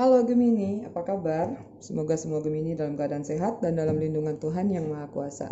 Halo Gemini, apa kabar? Semoga semua Gemini dalam keadaan sehat dan dalam lindungan Tuhan yang Maha Kuasa.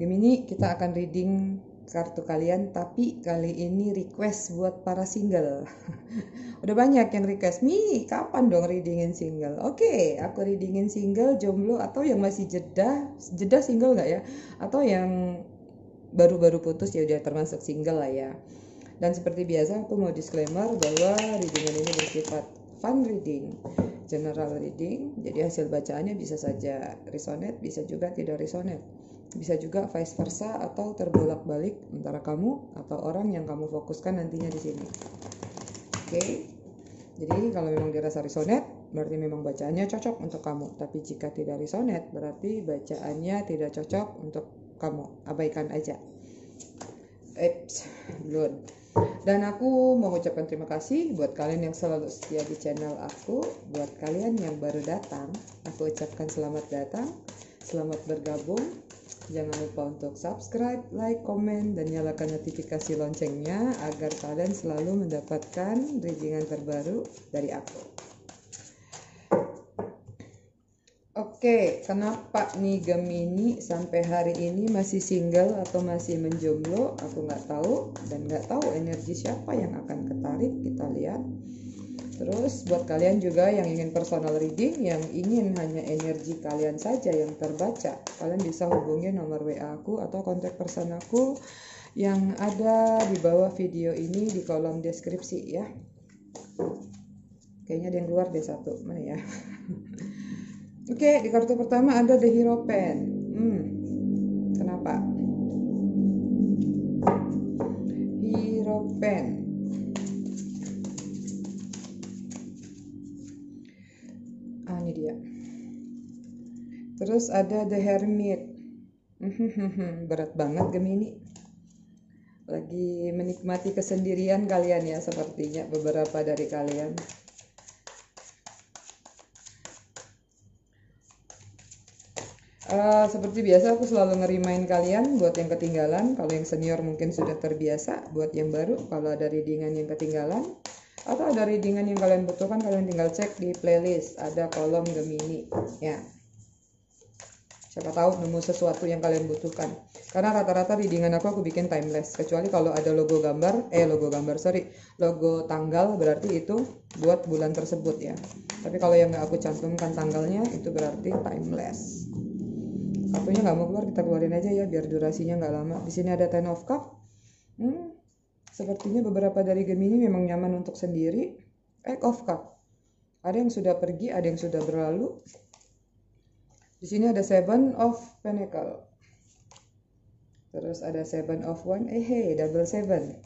Gemini, kita akan reading kartu kalian, tapi kali ini request buat para single. Udah banyak yang request, Mi, kapan dong readingin single? Oke, okay, aku readingin single, jomblo, atau yang masih jeda, jeda single nggak ya? Atau yang baru-baru putus ya udah termasuk single lah ya. Dan seperti biasa aku mau disclaimer bahwa readingan ini bersifat fun reading, general reading. Jadi hasil bacaannya bisa saja resonate, bisa juga tidak resonate. Bisa juga vice versa atau terbolak-balik antara kamu atau orang yang kamu fokuskan nantinya di sini. Oke. Jadi kalau memang dirasa resonate, berarti memang bacaannya cocok untuk kamu. Tapi jika tidak resonate, berarti bacaannya tidak cocok untuk kamu. Abaikan aja. Eps, belum. Dan aku mau ucapkan terima kasih buat kalian yang selalu setia di channel aku. Buat kalian yang baru datang, aku ucapkan selamat datang, selamat bergabung. Jangan lupa untuk subscribe, like, komen, dan nyalakan notifikasi loncengnya agar kalian selalu mendapatkan rijingan terbaru dari aku. Oke, kenapa nih Gemini sampai hari ini masih single atau masih menjomblo? Aku nggak tahu dan nggak tahu energi siapa yang akan ketarik. Kita lihat. Terus buat kalian juga yang ingin personal reading, yang ingin hanya energi kalian saja yang terbaca, kalian bisa hubungi nomor WA aku atau kontak person aku yang ada di bawah video ini di kolom deskripsi ya. Kayaknya ada yang keluar deh satu, mana ya? Oke, okay, di kartu pertama ada The Hero Pen. Hmm, kenapa? Hero Pen. Ah, ini dia. Terus ada The Hermit. Berat banget Gemini. Lagi menikmati kesendirian kalian ya sepertinya beberapa dari kalian. Eh, seperti biasa aku selalu ngerimain kalian buat yang ketinggalan, kalau yang senior mungkin sudah terbiasa, buat yang baru kalau ada readingan yang ketinggalan atau ada readingan yang kalian butuhkan kalian tinggal cek di playlist ada kolom Gemini ya. Siapa tahu nemu sesuatu yang kalian butuhkan. Karena rata-rata readingan aku aku bikin timeless kecuali kalau ada logo gambar, eh logo gambar sorry, logo tanggal berarti itu buat bulan tersebut ya. Tapi kalau yang nggak aku cantumkan tanggalnya itu berarti timeless satunya nggak mau keluar kita keluarin aja ya biar durasinya nggak lama di sini ada ten of cup hmm, sepertinya beberapa dari Gemini memang nyaman untuk sendiri eight of cup ada yang sudah pergi ada yang sudah berlalu di sini ada seven of pentacle terus ada seven of one eh hey double seven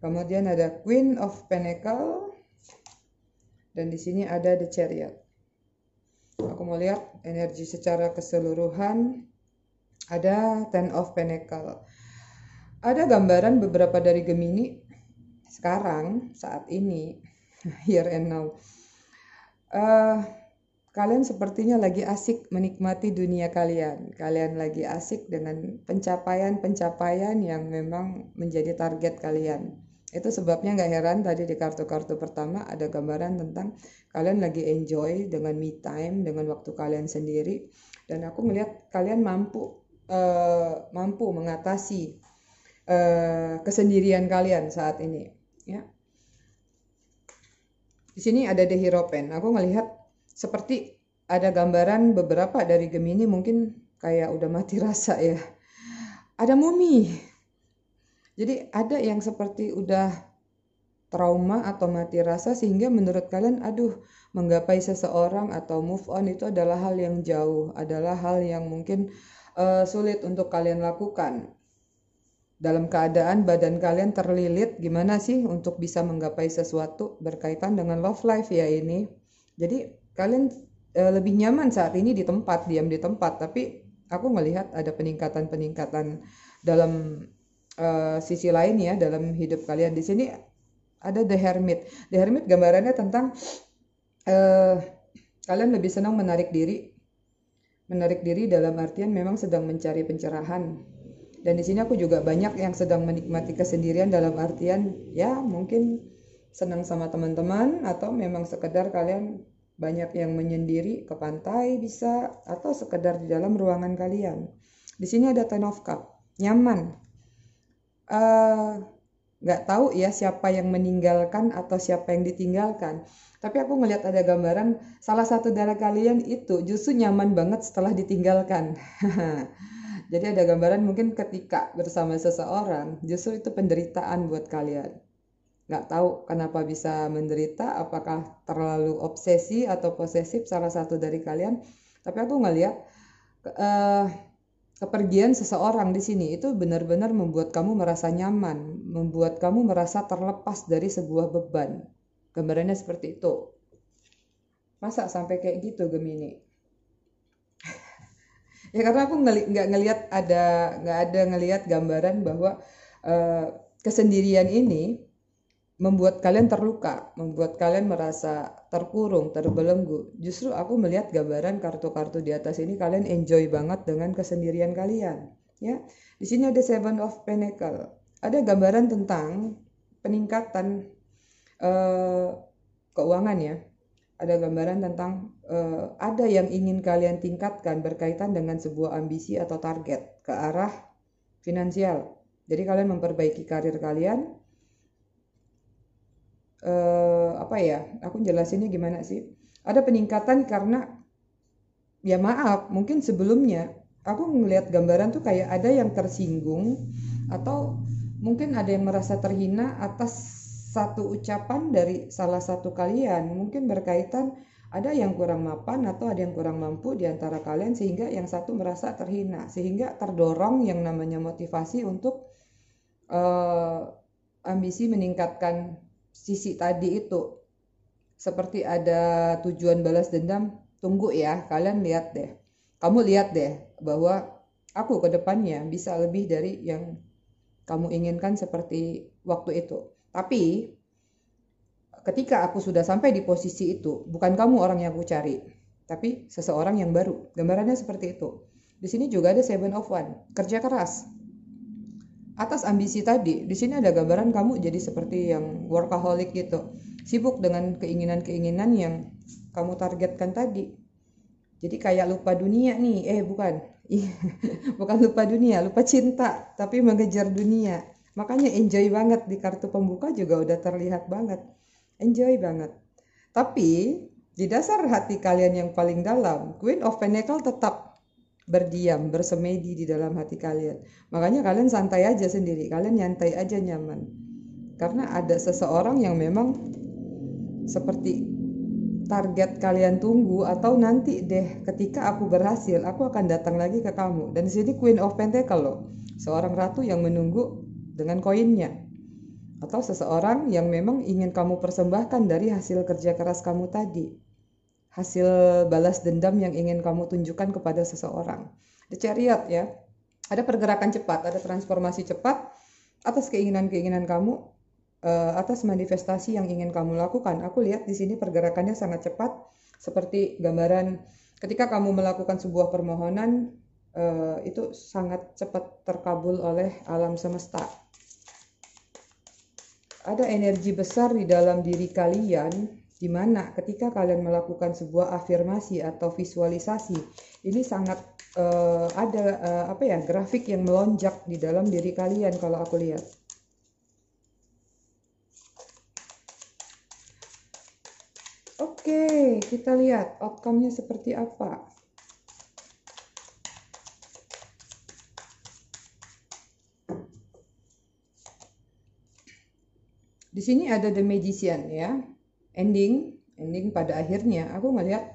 kemudian ada queen of pentacle dan di sini ada the chariot aku mau lihat energi secara keseluruhan ada ten of pentacle ada gambaran beberapa dari Gemini sekarang saat ini here and now uh, kalian sepertinya lagi asik menikmati dunia kalian kalian lagi asik dengan pencapaian-pencapaian yang memang menjadi target kalian itu sebabnya nggak heran tadi di kartu-kartu pertama ada gambaran tentang kalian lagi enjoy dengan me time, dengan waktu kalian sendiri. Dan aku melihat kalian mampu uh, mampu mengatasi uh, kesendirian kalian saat ini. Ya. Di sini ada The Hero Pen. Aku melihat seperti ada gambaran beberapa dari Gemini mungkin kayak udah mati rasa ya. Ada mumi, jadi ada yang seperti udah trauma atau mati rasa sehingga menurut kalian aduh menggapai seseorang atau move on itu adalah hal yang jauh, adalah hal yang mungkin uh, sulit untuk kalian lakukan. Dalam keadaan badan kalian terlilit gimana sih untuk bisa menggapai sesuatu berkaitan dengan love life ya ini. Jadi kalian uh, lebih nyaman saat ini di tempat, diam di tempat, tapi aku melihat ada peningkatan-peningkatan dalam uh, sisi lain ya dalam hidup kalian. Di sini ada The Hermit. The Hermit gambarannya tentang uh, kalian lebih senang menarik diri. Menarik diri dalam artian memang sedang mencari pencerahan. Dan di sini aku juga banyak yang sedang menikmati kesendirian dalam artian ya mungkin senang sama teman-teman atau memang sekedar kalian banyak yang menyendiri ke pantai bisa atau sekedar di dalam ruangan kalian. Di sini ada ten of cup, nyaman. Eh, nggak uh, tahu ya siapa yang meninggalkan atau siapa yang ditinggalkan. Tapi aku ngelihat ada gambaran salah satu darah kalian itu justru nyaman banget setelah ditinggalkan. Jadi ada gambaran mungkin ketika bersama seseorang justru itu penderitaan buat kalian. Nggak tahu kenapa bisa menderita, apakah terlalu obsesi atau posesif salah satu dari kalian. Tapi aku ngelihat uh, kepergian seseorang di sini itu benar-benar membuat kamu merasa nyaman, membuat kamu merasa terlepas dari sebuah beban. Gambarannya seperti itu. Masa sampai kayak gitu Gemini? ya karena aku nggak ngelihat ada nggak ada ngelihat gambaran bahwa uh, kesendirian ini membuat kalian terluka, membuat kalian merasa terkurung, terbelenggu. Justru aku melihat gambaran kartu-kartu di atas ini kalian enjoy banget dengan kesendirian kalian, ya. Di sini ada Seven of Pentacle. Ada gambaran tentang peningkatan uh, keuangan ya. Ada gambaran tentang uh, ada yang ingin kalian tingkatkan berkaitan dengan sebuah ambisi atau target ke arah finansial. Jadi kalian memperbaiki karir kalian. Uh, apa ya aku jelasinnya gimana sih ada peningkatan karena ya maaf mungkin sebelumnya aku ngelihat gambaran tuh kayak ada yang tersinggung atau mungkin ada yang merasa terhina atas satu ucapan dari salah satu kalian mungkin berkaitan ada yang kurang mapan atau ada yang kurang mampu di antara kalian sehingga yang satu merasa terhina sehingga terdorong yang namanya motivasi untuk uh, ambisi meningkatkan sisi tadi itu seperti ada tujuan balas dendam, tunggu ya, kalian lihat deh. Kamu lihat deh bahwa aku ke depannya bisa lebih dari yang kamu inginkan seperti waktu itu. Tapi ketika aku sudah sampai di posisi itu, bukan kamu orang yang aku cari, tapi seseorang yang baru. Gambarannya seperti itu. Di sini juga ada seven of one, kerja keras atas ambisi tadi di sini ada gambaran kamu jadi seperti yang workaholic gitu sibuk dengan keinginan-keinginan yang kamu targetkan tadi jadi kayak lupa dunia nih eh bukan iya. bukan lupa dunia lupa cinta tapi mengejar dunia makanya enjoy banget di kartu pembuka juga udah terlihat banget enjoy banget tapi di dasar hati kalian yang paling dalam Queen of Pentacle tetap berdiam, bersemedi di dalam hati kalian. Makanya kalian santai aja sendiri, kalian nyantai aja nyaman. Karena ada seseorang yang memang seperti target kalian tunggu atau nanti deh ketika aku berhasil aku akan datang lagi ke kamu dan di sini Queen of Pentacle loh seorang ratu yang menunggu dengan koinnya atau seseorang yang memang ingin kamu persembahkan dari hasil kerja keras kamu tadi hasil balas dendam yang ingin kamu tunjukkan kepada seseorang. The chariot ya. Ada pergerakan cepat, ada transformasi cepat atas keinginan-keinginan kamu eh, atas manifestasi yang ingin kamu lakukan. Aku lihat di sini pergerakannya sangat cepat seperti gambaran ketika kamu melakukan sebuah permohonan eh, itu sangat cepat terkabul oleh alam semesta. Ada energi besar di dalam diri kalian di mana ketika kalian melakukan sebuah afirmasi atau visualisasi ini sangat uh, ada uh, apa ya grafik yang melonjak di dalam diri kalian kalau aku lihat Oke, kita lihat outcome-nya seperti apa. Di sini ada the magician ya ending ending pada akhirnya aku ngelihat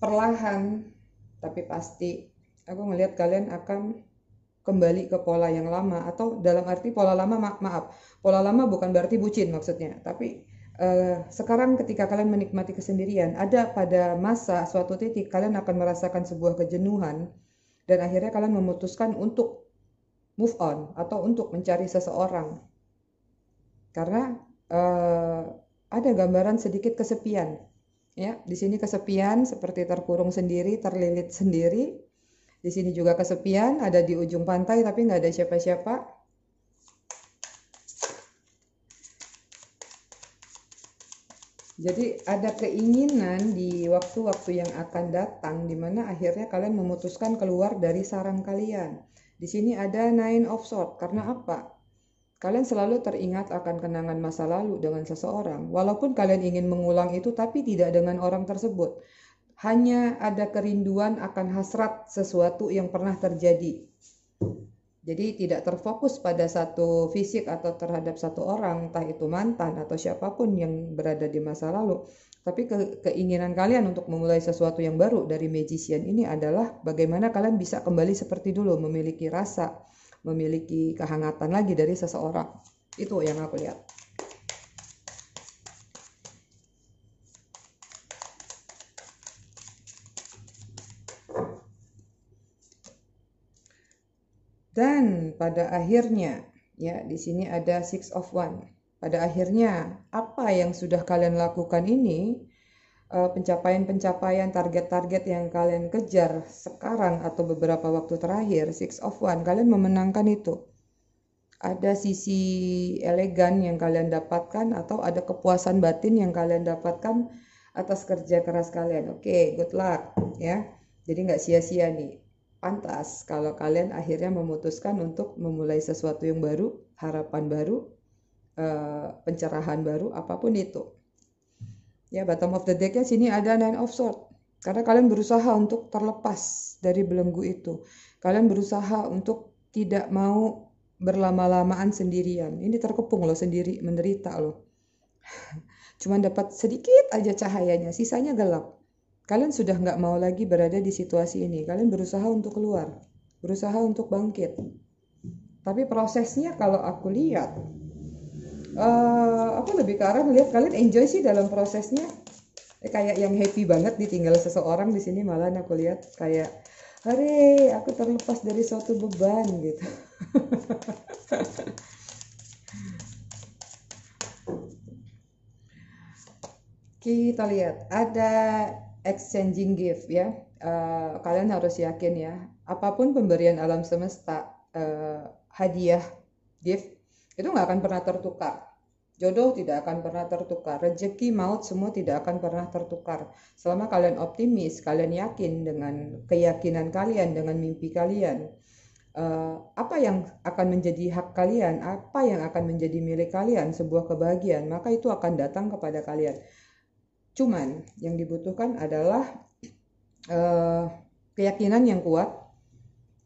perlahan tapi pasti aku ngelihat kalian akan kembali ke pola yang lama atau dalam arti pola lama ma maaf pola lama bukan berarti bucin maksudnya tapi uh, sekarang ketika kalian menikmati kesendirian ada pada masa suatu titik kalian akan merasakan sebuah kejenuhan dan akhirnya kalian memutuskan untuk move on atau untuk mencari seseorang karena uh, ada gambaran sedikit kesepian. Ya, di sini kesepian seperti terkurung sendiri, terlilit sendiri. Di sini juga kesepian, ada di ujung pantai tapi nggak ada siapa-siapa. Jadi ada keinginan di waktu-waktu yang akan datang di mana akhirnya kalian memutuskan keluar dari sarang kalian. Di sini ada nine of Swords karena apa? Kalian selalu teringat akan kenangan masa lalu dengan seseorang, walaupun kalian ingin mengulang itu, tapi tidak dengan orang tersebut. Hanya ada kerinduan akan hasrat sesuatu yang pernah terjadi. Jadi, tidak terfokus pada satu fisik atau terhadap satu orang, entah itu mantan atau siapapun yang berada di masa lalu. Tapi ke keinginan kalian untuk memulai sesuatu yang baru dari magician ini adalah bagaimana kalian bisa kembali seperti dulu, memiliki rasa memiliki kehangatan lagi dari seseorang. Itu yang aku lihat. Dan pada akhirnya, ya di sini ada six of one. Pada akhirnya, apa yang sudah kalian lakukan ini Eh, pencapaian-pencapaian target-target yang kalian kejar sekarang atau beberapa waktu terakhir, six of one, kalian memenangkan itu. Ada sisi elegan yang kalian dapatkan atau ada kepuasan batin yang kalian dapatkan atas kerja keras kalian. Oke, okay, good luck ya. Jadi nggak sia-sia nih. Pantas kalau kalian akhirnya memutuskan untuk memulai sesuatu yang baru, harapan baru, eh, pencerahan baru, apapun itu. Ya, bottom of the deck-nya sini ada nine of sword. Karena kalian berusaha untuk terlepas dari belenggu itu. Kalian berusaha untuk tidak mau berlama-lamaan sendirian. Ini terkepung loh sendiri, menderita loh. Cuman dapat sedikit aja cahayanya, sisanya gelap. Kalian sudah nggak mau lagi berada di situasi ini. Kalian berusaha untuk keluar, berusaha untuk bangkit. Tapi prosesnya kalau aku lihat, uh, aku lebih ke arah melihat kalian enjoy sih dalam prosesnya eh, kayak yang happy banget ditinggal seseorang di sini malah aku lihat kayak hari aku terlepas dari suatu beban gitu kita lihat ada exchanging gift ya uh, kalian harus yakin ya apapun pemberian alam semesta uh, hadiah gift itu nggak akan pernah tertukar jodoh tidak akan pernah tertukar rezeki maut semua tidak akan pernah tertukar selama kalian optimis kalian yakin dengan keyakinan kalian dengan mimpi kalian uh, apa yang akan menjadi hak kalian apa yang akan menjadi milik kalian sebuah kebahagiaan maka itu akan datang kepada kalian cuman yang dibutuhkan adalah uh, keyakinan yang kuat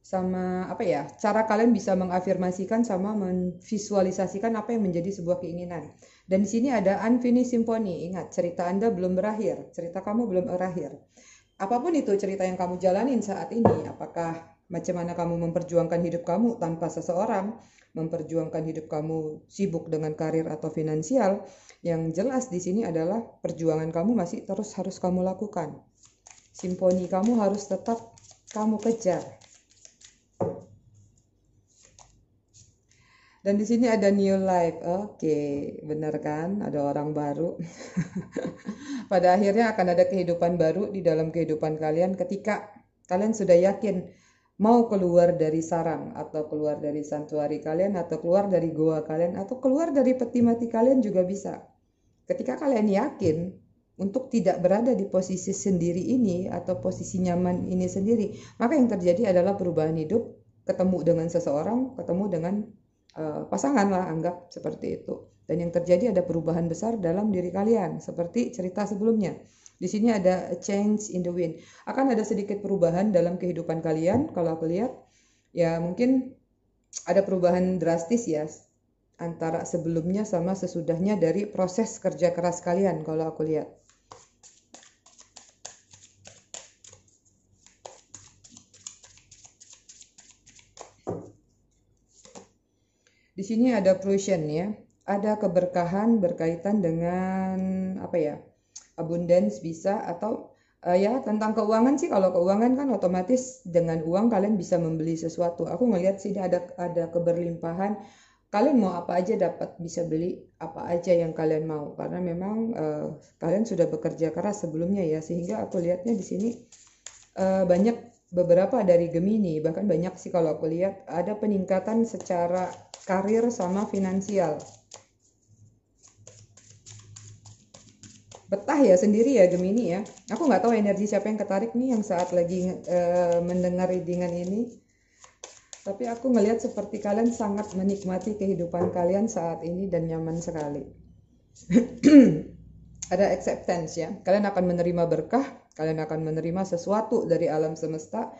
sama apa ya cara kalian bisa mengafirmasikan sama memvisualisasikan apa yang menjadi sebuah keinginan dan di sini ada unfinished symphony ingat cerita anda belum berakhir cerita kamu belum berakhir apapun itu cerita yang kamu jalanin saat ini apakah macam mana kamu memperjuangkan hidup kamu tanpa seseorang memperjuangkan hidup kamu sibuk dengan karir atau finansial yang jelas di sini adalah perjuangan kamu masih terus harus kamu lakukan simponi kamu harus tetap kamu kejar dan di sini ada new life. Oke, okay, benar kan? Ada orang baru. Pada akhirnya akan ada kehidupan baru di dalam kehidupan kalian ketika kalian sudah yakin mau keluar dari sarang atau keluar dari santuari kalian atau keluar dari goa kalian atau keluar dari peti mati kalian juga bisa. Ketika kalian yakin untuk tidak berada di posisi sendiri ini atau posisi nyaman ini sendiri, maka yang terjadi adalah perubahan hidup, ketemu dengan seseorang, ketemu dengan uh, pasangan lah anggap seperti itu. Dan yang terjadi ada perubahan besar dalam diri kalian, seperti cerita sebelumnya. Di sini ada a change in the wind. Akan ada sedikit perubahan dalam kehidupan kalian kalau aku lihat. Ya, mungkin ada perubahan drastis ya antara sebelumnya sama sesudahnya dari proses kerja keras kalian kalau aku lihat. sini ada fruition ya. Ada keberkahan berkaitan dengan apa ya? abundance bisa atau uh, ya tentang keuangan sih kalau keuangan kan otomatis dengan uang kalian bisa membeli sesuatu. Aku ngelihat sini ada ada keberlimpahan. Kalian mau apa aja dapat bisa beli apa aja yang kalian mau karena memang uh, kalian sudah bekerja keras sebelumnya ya sehingga aku lihatnya di sini uh, banyak beberapa dari Gemini bahkan banyak sih kalau aku lihat ada peningkatan secara karir sama finansial. Betah ya sendiri ya Gemini ya. Aku nggak tahu energi siapa yang ketarik nih yang saat lagi e, mendengar readingan ini. Tapi aku ngelihat seperti kalian sangat menikmati kehidupan kalian saat ini dan nyaman sekali. Ada acceptance ya. Kalian akan menerima berkah, kalian akan menerima sesuatu dari alam semesta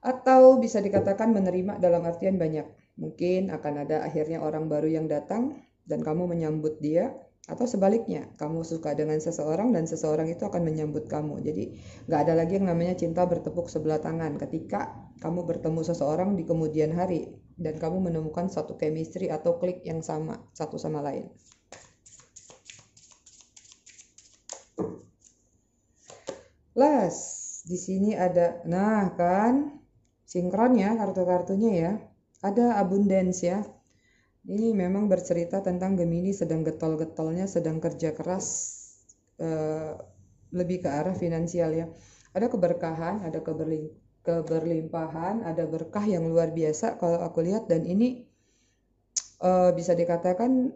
atau bisa dikatakan menerima dalam artian banyak Mungkin akan ada akhirnya orang baru yang datang dan kamu menyambut dia atau sebaliknya kamu suka dengan seseorang dan seseorang itu akan menyambut kamu jadi nggak ada lagi yang namanya cinta bertepuk sebelah tangan ketika kamu bertemu seseorang di kemudian hari dan kamu menemukan satu chemistry atau klik yang sama satu sama lain Last, di sini ada, nah kan, sinkron ya kartu-kartunya ya ada abundance ya. Ini memang bercerita tentang Gemini sedang getol-getolnya, sedang kerja keras e, lebih ke arah finansial ya. Ada keberkahan, ada keberli keberlimpahan, ada berkah yang luar biasa kalau aku lihat dan ini e, bisa dikatakan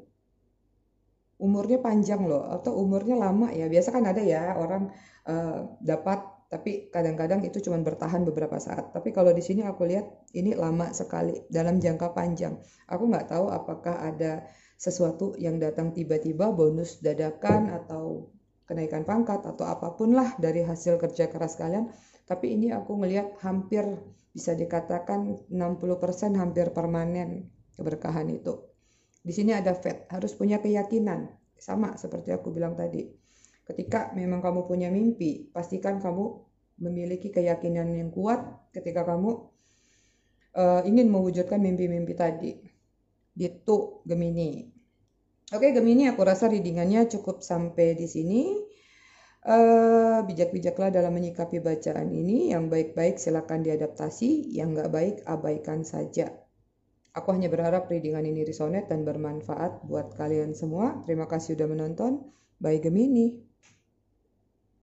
umurnya panjang loh atau umurnya lama ya. Biasa kan ada ya orang e, dapat tapi kadang-kadang itu cuma bertahan beberapa saat. Tapi kalau di sini aku lihat ini lama sekali dalam jangka panjang. Aku nggak tahu apakah ada sesuatu yang datang tiba-tiba bonus dadakan atau kenaikan pangkat atau apapun lah dari hasil kerja keras kalian. Tapi ini aku melihat hampir bisa dikatakan 60% hampir permanen keberkahan itu. Di sini ada fed harus punya keyakinan. Sama seperti aku bilang tadi Ketika memang kamu punya mimpi, pastikan kamu memiliki keyakinan yang kuat ketika kamu uh, ingin mewujudkan mimpi-mimpi tadi. Gitu, Gemini. Oke, Gemini, aku rasa readingannya cukup sampai di sini. Uh, bijak-bijaklah dalam menyikapi bacaan ini. Yang baik-baik silakan diadaptasi, yang nggak baik abaikan saja. Aku hanya berharap readingan ini resonate dan bermanfaat buat kalian semua. Terima kasih sudah menonton. Bye Gemini.